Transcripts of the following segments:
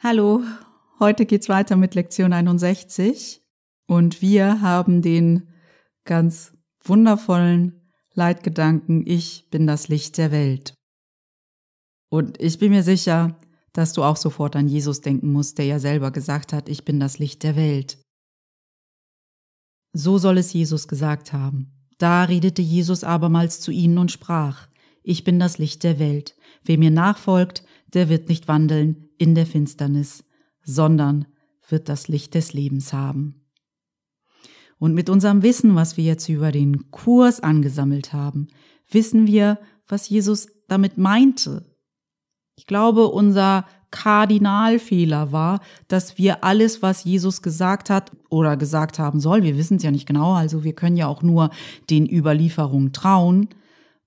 Hallo, heute geht's weiter mit Lektion 61 und wir haben den ganz wundervollen Leitgedanken, ich bin das Licht der Welt. Und ich bin mir sicher, dass du auch sofort an Jesus denken musst, der ja selber gesagt hat, ich bin das Licht der Welt. So soll es Jesus gesagt haben. Da redete Jesus abermals zu ihnen und sprach, ich bin das Licht der Welt. Wer mir nachfolgt, der wird nicht wandeln in der Finsternis, sondern wird das Licht des Lebens haben. Und mit unserem Wissen, was wir jetzt über den Kurs angesammelt haben, wissen wir, was Jesus damit meinte. Ich glaube, unser Kardinalfehler war, dass wir alles, was Jesus gesagt hat oder gesagt haben soll, wir wissen es ja nicht genau, also wir können ja auch nur den Überlieferungen trauen,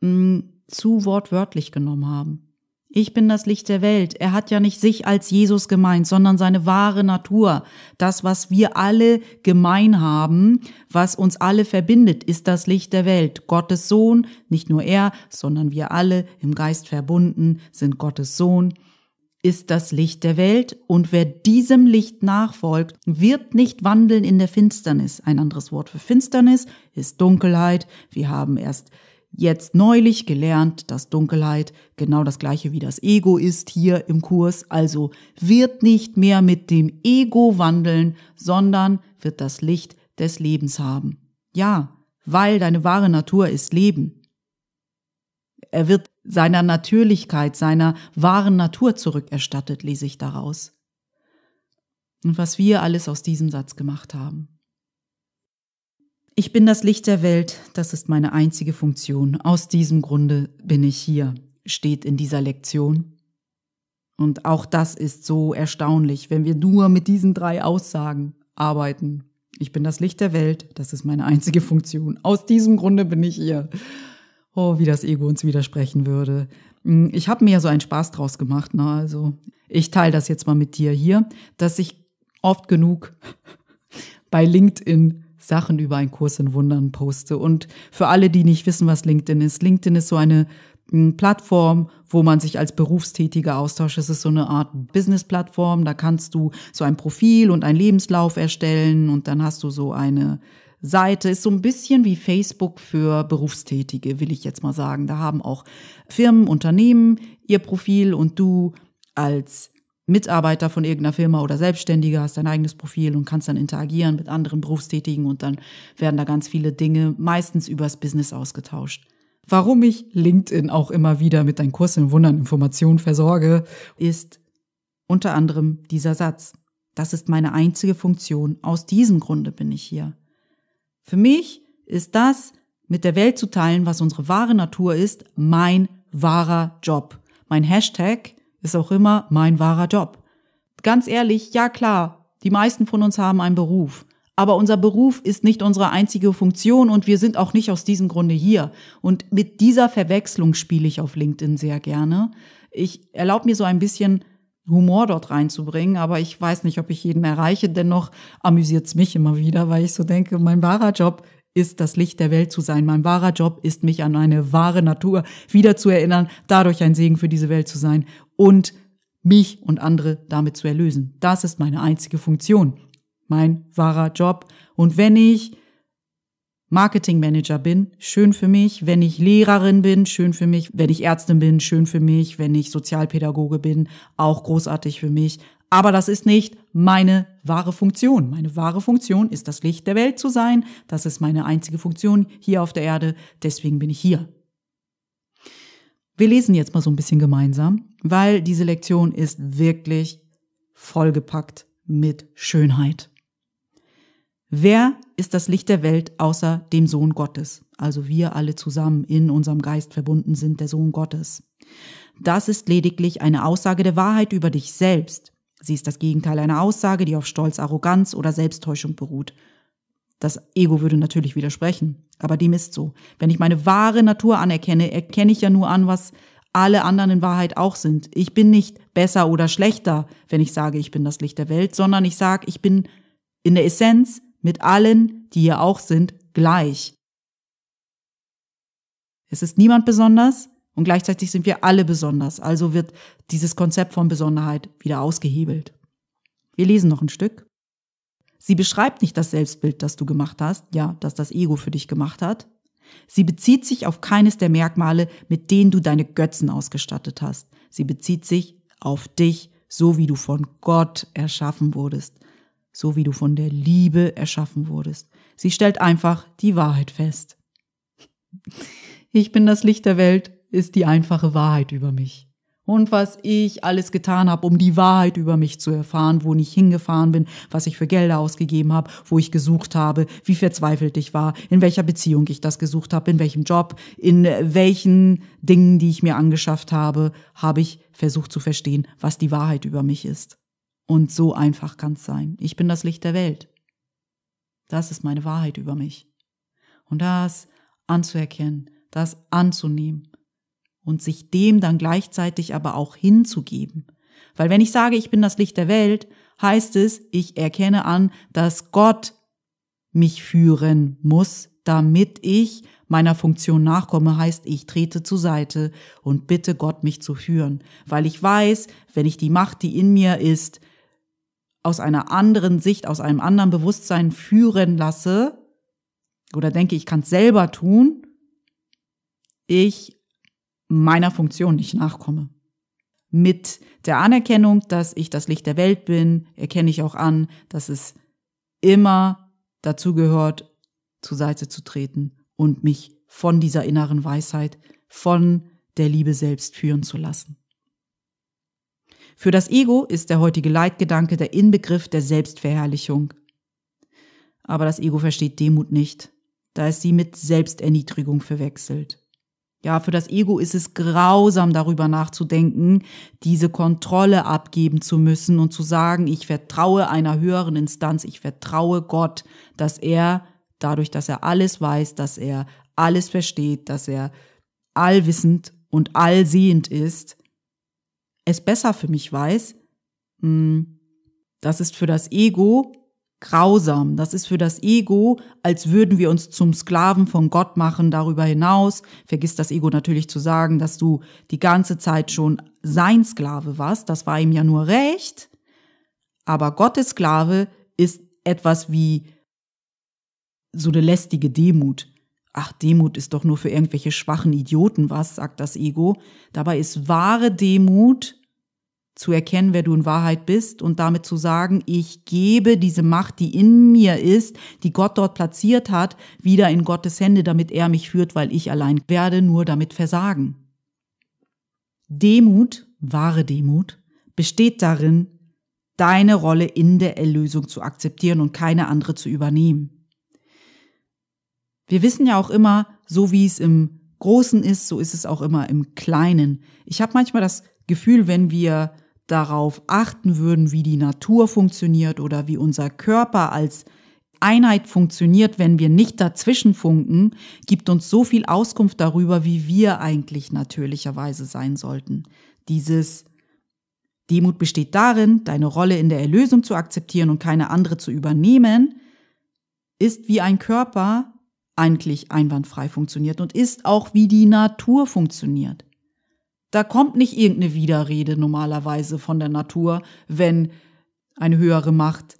mm, zu wortwörtlich genommen haben. Ich bin das Licht der Welt. Er hat ja nicht sich als Jesus gemeint, sondern seine wahre Natur. Das, was wir alle gemein haben, was uns alle verbindet, ist das Licht der Welt. Gottes Sohn, nicht nur er, sondern wir alle im Geist verbunden sind Gottes Sohn, ist das Licht der Welt. Und wer diesem Licht nachfolgt, wird nicht wandeln in der Finsternis. Ein anderes Wort für Finsternis ist Dunkelheit. Wir haben erst jetzt neulich gelernt, dass Dunkelheit genau das gleiche wie das Ego ist hier im Kurs. Also wird nicht mehr mit dem Ego wandeln, sondern wird das Licht des Lebens haben. Ja, weil deine wahre Natur ist Leben. Er wird seiner Natürlichkeit, seiner wahren Natur zurückerstattet, lese ich daraus. Und was wir alles aus diesem Satz gemacht haben. Ich bin das Licht der Welt, das ist meine einzige Funktion. Aus diesem Grunde bin ich hier, steht in dieser Lektion. Und auch das ist so erstaunlich, wenn wir nur mit diesen drei Aussagen arbeiten. Ich bin das Licht der Welt, das ist meine einzige Funktion. Aus diesem Grunde bin ich hier. Oh, wie das Ego uns widersprechen würde. Hm, ich habe mir ja so einen Spaß draus gemacht. Na, ne? also ich teile das jetzt mal mit dir hier, dass ich oft genug bei LinkedIn Sachen über einen Kurs in Wundern poste. Und für alle, die nicht wissen, was LinkedIn ist, LinkedIn ist so eine hm, Plattform, wo man sich als Berufstätiger austauscht. Es ist so eine Art Business-Plattform. Da kannst du so ein Profil und einen Lebenslauf erstellen und dann hast du so eine Seite. Ist so ein bisschen wie Facebook für Berufstätige, will ich jetzt mal sagen. Da haben auch Firmen, Unternehmen ihr Profil und du als Mitarbeiter von irgendeiner Firma oder Selbstständiger, hast dein eigenes Profil und kannst dann interagieren mit anderen Berufstätigen und dann werden da ganz viele Dinge meistens übers Business ausgetauscht. Warum ich LinkedIn auch immer wieder mit deinen Kurs in Wundern Informationen versorge, ist unter anderem dieser Satz. Das ist meine einzige Funktion. Aus diesem Grunde bin ich hier. Für mich ist das, mit der Welt zu teilen, was unsere wahre Natur ist, mein wahrer Job. Mein Hashtag ist auch immer mein wahrer Job. Ganz ehrlich, ja klar, die meisten von uns haben einen Beruf. Aber unser Beruf ist nicht unsere einzige Funktion und wir sind auch nicht aus diesem Grunde hier. Und mit dieser Verwechslung spiele ich auf LinkedIn sehr gerne. Ich erlaube mir so ein bisschen Humor dort reinzubringen, aber ich weiß nicht, ob ich jeden erreiche. Dennoch amüsiert es mich immer wieder, weil ich so denke, mein wahrer Job ist das Licht der Welt zu sein. Mein wahrer Job ist, mich an eine wahre Natur wieder zu erinnern, dadurch ein Segen für diese Welt zu sein und mich und andere damit zu erlösen. Das ist meine einzige Funktion, mein wahrer Job. Und wenn ich Marketingmanager bin, schön für mich. Wenn ich Lehrerin bin, schön für mich. Wenn ich Ärztin bin, schön für mich. Wenn ich Sozialpädagoge bin, auch großartig für mich. Aber das ist nicht meine wahre Funktion. Meine wahre Funktion ist das Licht der Welt zu sein. Das ist meine einzige Funktion hier auf der Erde. Deswegen bin ich hier. Wir lesen jetzt mal so ein bisschen gemeinsam, weil diese Lektion ist wirklich vollgepackt mit Schönheit. Wer ist das Licht der Welt außer dem Sohn Gottes? Also wir alle zusammen in unserem Geist verbunden sind der Sohn Gottes. Das ist lediglich eine Aussage der Wahrheit über dich selbst. Sie ist das Gegenteil einer Aussage, die auf Stolz, Arroganz oder Selbsttäuschung beruht das Ego würde natürlich widersprechen, aber dem ist so. Wenn ich meine wahre Natur anerkenne, erkenne ich ja nur an, was alle anderen in Wahrheit auch sind. Ich bin nicht besser oder schlechter, wenn ich sage, ich bin das Licht der Welt, sondern ich sage, ich bin in der Essenz mit allen, die hier auch sind, gleich. Es ist niemand besonders und gleichzeitig sind wir alle besonders. Also wird dieses Konzept von Besonderheit wieder ausgehebelt. Wir lesen noch ein Stück. Sie beschreibt nicht das Selbstbild, das du gemacht hast, ja, das das Ego für dich gemacht hat. Sie bezieht sich auf keines der Merkmale, mit denen du deine Götzen ausgestattet hast. Sie bezieht sich auf dich, so wie du von Gott erschaffen wurdest, so wie du von der Liebe erschaffen wurdest. Sie stellt einfach die Wahrheit fest. Ich bin das Licht der Welt ist die einfache Wahrheit über mich und was ich alles getan habe, um die Wahrheit über mich zu erfahren, wo ich hingefahren bin, was ich für Gelder ausgegeben habe, wo ich gesucht habe, wie verzweifelt ich war, in welcher Beziehung ich das gesucht habe, in welchem Job, in äh, welchen Dingen, die ich mir angeschafft habe, habe ich versucht zu verstehen, was die Wahrheit über mich ist. Und so einfach kann es sein. Ich bin das Licht der Welt. Das ist meine Wahrheit über mich. Und das anzuerkennen, das anzunehmen, und sich dem dann gleichzeitig aber auch hinzugeben. Weil wenn ich sage, ich bin das Licht der Welt, heißt es, ich erkenne an, dass Gott mich führen muss, damit ich meiner Funktion nachkomme, heißt, ich trete zur Seite und bitte Gott, mich zu führen, weil ich weiß, wenn ich die Macht, die in mir ist, aus einer anderen Sicht, aus einem anderen Bewusstsein führen lasse oder denke, ich kann es selber tun, ich meiner Funktion nicht nachkomme. Mit der Anerkennung, dass ich das Licht der Welt bin, erkenne ich auch an, dass es immer dazu gehört, zur Seite zu treten und mich von dieser inneren Weisheit, von der Liebe selbst führen zu lassen. Für das Ego ist der heutige Leitgedanke der Inbegriff der Selbstverherrlichung. Aber das Ego versteht Demut nicht, da es sie mit Selbsterniedrigung verwechselt. Ja, für das Ego ist es grausam, darüber nachzudenken, diese Kontrolle abgeben zu müssen und zu sagen, ich vertraue einer höheren Instanz, ich vertraue Gott, dass er, dadurch, dass er alles weiß, dass er alles versteht, dass er allwissend und allsehend ist, es besser für mich weiß. Hm, das ist für das Ego grausam. Das ist für das Ego, als würden wir uns zum Sklaven von Gott machen. Darüber hinaus vergisst das Ego natürlich zu sagen, dass du die ganze Zeit schon sein Sklave warst. Das war ihm ja nur recht. Aber Gottes Sklave ist etwas wie so eine lästige Demut. Ach, Demut ist doch nur für irgendwelche schwachen Idioten was, sagt das Ego. Dabei ist wahre Demut zu erkennen, wer du in Wahrheit bist und damit zu sagen, ich gebe diese Macht, die in mir ist, die Gott dort platziert hat, wieder in Gottes Hände, damit er mich führt, weil ich allein werde nur damit versagen. Demut, wahre Demut, besteht darin, deine Rolle in der Erlösung zu akzeptieren und keine andere zu übernehmen. Wir wissen ja auch immer, so wie es im Großen ist, so ist es auch immer im Kleinen. Ich habe manchmal das Gefühl, wenn wir darauf achten würden, wie die Natur funktioniert oder wie unser Körper als Einheit funktioniert, wenn wir nicht dazwischen funken, gibt uns so viel Auskunft darüber, wie wir eigentlich natürlicherweise sein sollten. Dieses Demut besteht darin, deine Rolle in der Erlösung zu akzeptieren und keine andere zu übernehmen, ist wie ein Körper eigentlich einwandfrei funktioniert und ist auch wie die Natur funktioniert. Da kommt nicht irgendeine Widerrede normalerweise von der Natur, wenn eine höhere Macht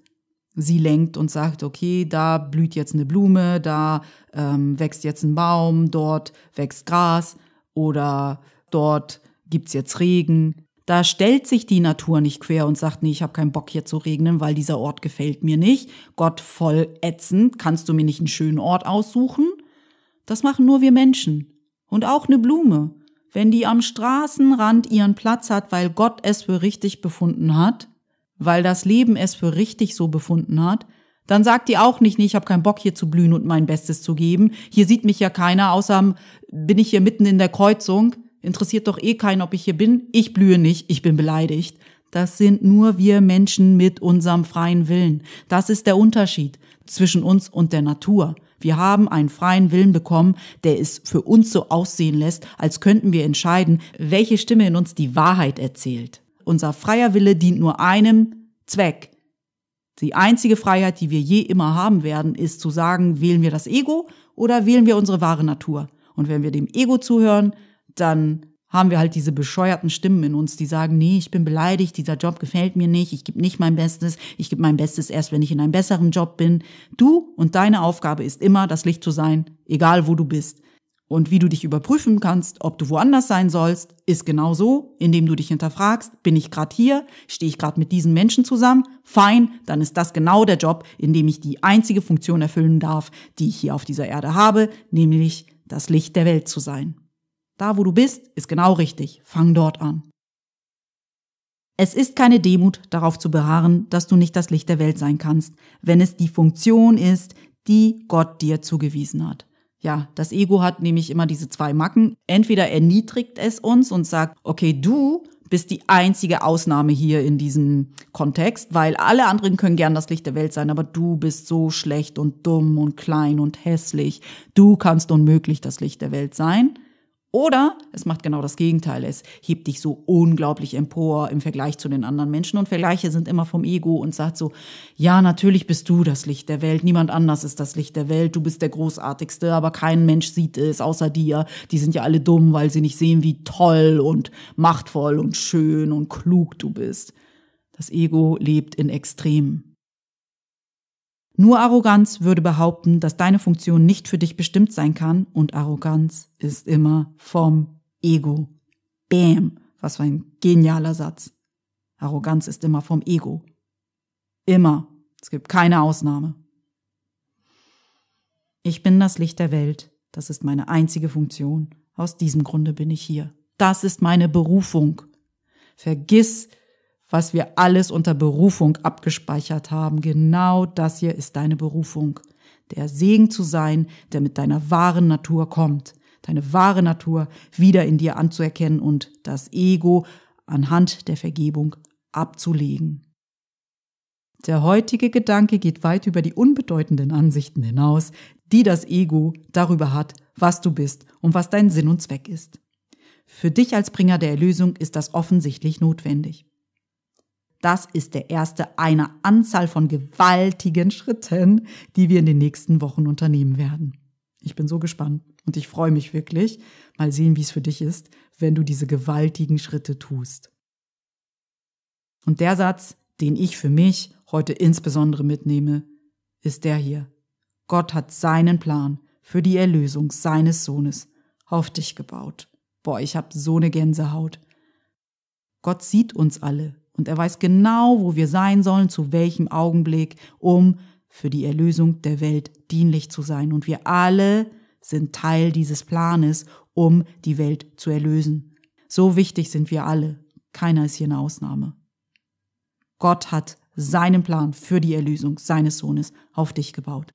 sie lenkt und sagt, okay, da blüht jetzt eine Blume, da ähm, wächst jetzt ein Baum, dort wächst Gras oder dort gibt es jetzt Regen. Da stellt sich die Natur nicht quer und sagt, nee, ich habe keinen Bock hier zu regnen, weil dieser Ort gefällt mir nicht. Gott voll ätzend, kannst du mir nicht einen schönen Ort aussuchen? Das machen nur wir Menschen. Und auch eine Blume wenn die am Straßenrand ihren Platz hat, weil Gott es für richtig befunden hat, weil das Leben es für richtig so befunden hat, dann sagt die auch nicht, nee, ich habe keinen Bock hier zu blühen und mein Bestes zu geben. Hier sieht mich ja keiner, außer bin ich hier mitten in der Kreuzung. Interessiert doch eh keinen, ob ich hier bin. Ich blühe nicht, ich bin beleidigt. Das sind nur wir Menschen mit unserem freien Willen. Das ist der Unterschied zwischen uns und der Natur. Wir haben einen freien Willen bekommen, der es für uns so aussehen lässt, als könnten wir entscheiden, welche Stimme in uns die Wahrheit erzählt. Unser freier Wille dient nur einem Zweck. Die einzige Freiheit, die wir je immer haben werden, ist zu sagen, wählen wir das Ego oder wählen wir unsere wahre Natur. Und wenn wir dem Ego zuhören, dann haben wir halt diese bescheuerten Stimmen in uns, die sagen, nee, ich bin beleidigt, dieser Job gefällt mir nicht, ich gebe nicht mein Bestes, ich gebe mein Bestes erst, wenn ich in einem besseren Job bin. Du und deine Aufgabe ist immer, das Licht zu sein, egal wo du bist. Und wie du dich überprüfen kannst, ob du woanders sein sollst, ist genau so, indem du dich hinterfragst, bin ich gerade hier, stehe ich gerade mit diesen Menschen zusammen? Fein, dann ist das genau der Job, in dem ich die einzige Funktion erfüllen darf, die ich hier auf dieser Erde habe, nämlich das Licht der Welt zu sein. Da, wo du bist, ist genau richtig. Fang dort an. Es ist keine Demut, darauf zu beharren, dass du nicht das Licht der Welt sein kannst, wenn es die Funktion ist, die Gott dir zugewiesen hat. Ja, das Ego hat nämlich immer diese zwei Macken. Entweder erniedrigt es uns und sagt, okay, du bist die einzige Ausnahme hier in diesem Kontext, weil alle anderen können gern das Licht der Welt sein, aber du bist so schlecht und dumm und klein und hässlich. Du kannst unmöglich das Licht der Welt sein. Oder es macht genau das Gegenteil. Es hebt dich so unglaublich empor im Vergleich zu den anderen Menschen. Und Vergleiche sind immer vom Ego und sagt so, ja, natürlich bist du das Licht der Welt. Niemand anders ist das Licht der Welt. Du bist der Großartigste, aber kein Mensch sieht es außer dir. Die sind ja alle dumm, weil sie nicht sehen, wie toll und machtvoll und schön und klug du bist. Das Ego lebt in Extremen. Nur Arroganz würde behaupten, dass deine Funktion nicht für dich bestimmt sein kann und Arroganz ist immer vom Ego. Bam, was für ein genialer Satz. Arroganz ist immer vom Ego. Immer. Es gibt keine Ausnahme. Ich bin das Licht der Welt. Das ist meine einzige Funktion. Aus diesem Grunde bin ich hier. Das ist meine Berufung. Vergiss was wir alles unter Berufung abgespeichert haben. Genau das hier ist deine Berufung. Der Segen zu sein, der mit deiner wahren Natur kommt. Deine wahre Natur wieder in dir anzuerkennen und das Ego anhand der Vergebung abzulegen. Der heutige Gedanke geht weit über die unbedeutenden Ansichten hinaus, die das Ego darüber hat, was du bist und was dein Sinn und Zweck ist. Für dich als Bringer der Erlösung ist das offensichtlich notwendig. Das ist der erste einer Anzahl von gewaltigen Schritten, die wir in den nächsten Wochen unternehmen werden. Ich bin so gespannt und ich freue mich wirklich. Mal sehen, wie es für dich ist, wenn du diese gewaltigen Schritte tust. Und der Satz, den ich für mich heute insbesondere mitnehme, ist der hier. Gott hat seinen Plan für die Erlösung seines Sohnes auf dich gebaut. Boah, ich habe so eine Gänsehaut. Gott sieht uns alle und er weiß genau, wo wir sein sollen, zu welchem Augenblick, um für die Erlösung der Welt dienlich zu sein. Und wir alle sind Teil dieses Planes, um die Welt zu erlösen. So wichtig sind wir alle. Keiner ist hier eine Ausnahme. Gott hat seinen Plan für die Erlösung seines Sohnes auf dich gebaut.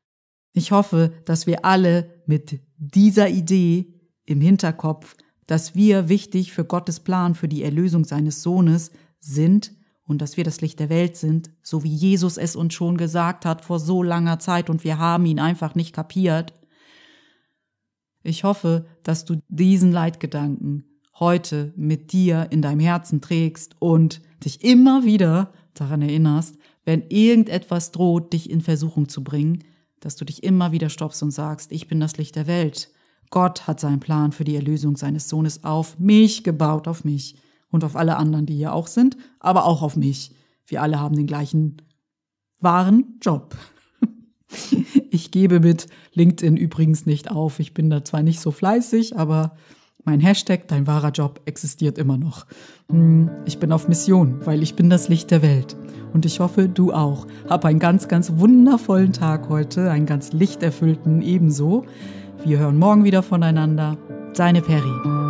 Ich hoffe, dass wir alle mit dieser Idee im Hinterkopf, dass wir wichtig für Gottes Plan für die Erlösung seines Sohnes sind und dass wir das Licht der Welt sind, so wie Jesus es uns schon gesagt hat vor so langer Zeit und wir haben ihn einfach nicht kapiert. Ich hoffe, dass du diesen Leitgedanken heute mit dir in deinem Herzen trägst und dich immer wieder daran erinnerst, wenn irgendetwas droht, dich in Versuchung zu bringen, dass du dich immer wieder stoppst und sagst, ich bin das Licht der Welt. Gott hat seinen Plan für die Erlösung seines Sohnes auf mich gebaut, auf mich und auf alle anderen, die hier auch sind, aber auch auf mich. Wir alle haben den gleichen wahren Job. ich gebe mit LinkedIn übrigens nicht auf. Ich bin da zwar nicht so fleißig, aber mein Hashtag Dein wahrer Job existiert immer noch. Hm, ich bin auf Mission, weil ich bin das Licht der Welt. Und ich hoffe, du auch. Hab einen ganz, ganz wundervollen Tag heute, einen ganz lichterfüllten ebenso. Wir hören morgen wieder voneinander. Deine Peri.